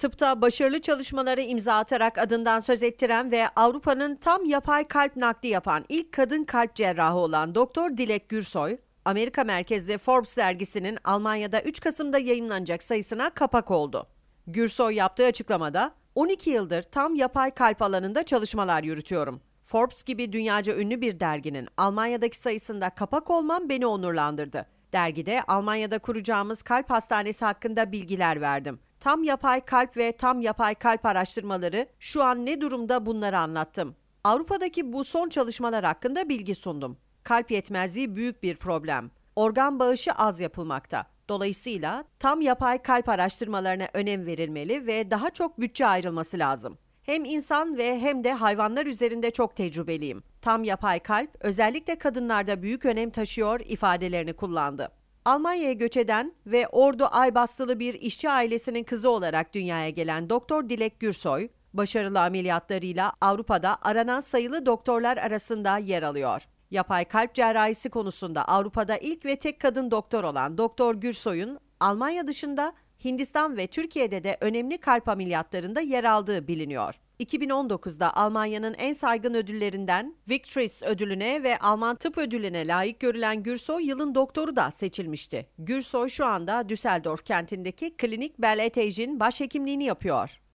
Tıpta başarılı çalışmalara imza atarak adından söz ettiren ve Avrupa'nın tam yapay kalp nakli yapan ilk kadın kalp cerrahı olan Doktor Dilek Gürsoy, Amerika merkezli Forbes dergisinin Almanya'da 3 Kasım'da yayınlanacak sayısına kapak oldu. Gürsoy yaptığı açıklamada 12 yıldır tam yapay kalp alanında çalışmalar yürütüyorum. Forbes gibi dünyaca ünlü bir derginin Almanya'daki sayısında kapak olmam beni onurlandırdı. Dergide Almanya'da kuracağımız kalp hastanesi hakkında bilgiler verdim tam yapay kalp ve tam yapay kalp araştırmaları şu an ne durumda bunları anlattım. Avrupa'daki bu son çalışmalar hakkında bilgi sundum. Kalp yetmezliği büyük bir problem. Organ bağışı az yapılmakta. Dolayısıyla tam yapay kalp araştırmalarına önem verilmeli ve daha çok bütçe ayrılması lazım. Hem insan ve hem de hayvanlar üzerinde çok tecrübeliyim. Tam yapay kalp özellikle kadınlarda büyük önem taşıyor ifadelerini kullandı. Almanya'ya göç eden ve Ordu Aybastılı bir işçi ailesinin kızı olarak dünyaya gelen Doktor Dilek Gürsoy, başarılı ameliyatlarıyla Avrupa'da aranan sayılı doktorlar arasında yer alıyor. Yapay kalp cerrahisi konusunda Avrupa'da ilk ve tek kadın doktor olan Doktor Gürsoy'un Almanya dışında Hindistan ve Türkiye'de de önemli kalp ameliyatlarında yer aldığı biliniyor. 2019'da Almanya'nın en saygın ödüllerinden Victris ödülüne ve Alman Tıp Ödülü'ne layık görülen Gürsoy yılın doktoru da seçilmişti. Gürsoy şu anda Düsseldorf kentindeki Klinik Bell Etej'in başhekimliğini yapıyor.